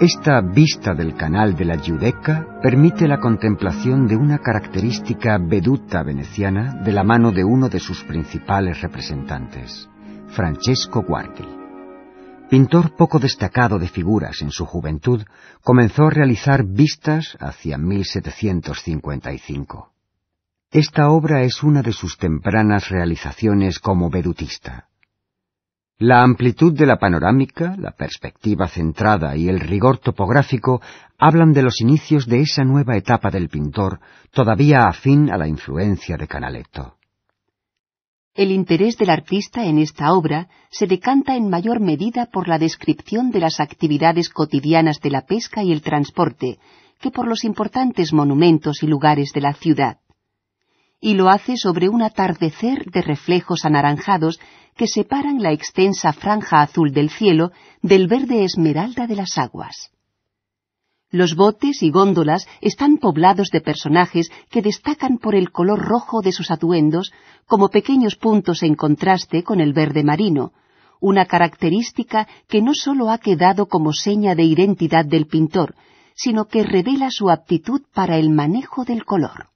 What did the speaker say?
Esta vista del canal de la Giudecca permite la contemplación de una característica veduta veneciana de la mano de uno de sus principales representantes, Francesco Guardi. Pintor poco destacado de figuras en su juventud, comenzó a realizar vistas hacia 1755. Esta obra es una de sus tempranas realizaciones como vedutista. La amplitud de la panorámica, la perspectiva centrada y el rigor topográfico hablan de los inicios de esa nueva etapa del pintor, todavía afín a la influencia de Canaletto. El interés del artista en esta obra se decanta en mayor medida por la descripción de las actividades cotidianas de la pesca y el transporte que por los importantes monumentos y lugares de la ciudad y lo hace sobre un atardecer de reflejos anaranjados que separan la extensa franja azul del cielo del verde esmeralda de las aguas. Los botes y góndolas están poblados de personajes que destacan por el color rojo de sus atuendos como pequeños puntos en contraste con el verde marino, una característica que no sólo ha quedado como seña de identidad del pintor, sino que revela su aptitud para el manejo del color.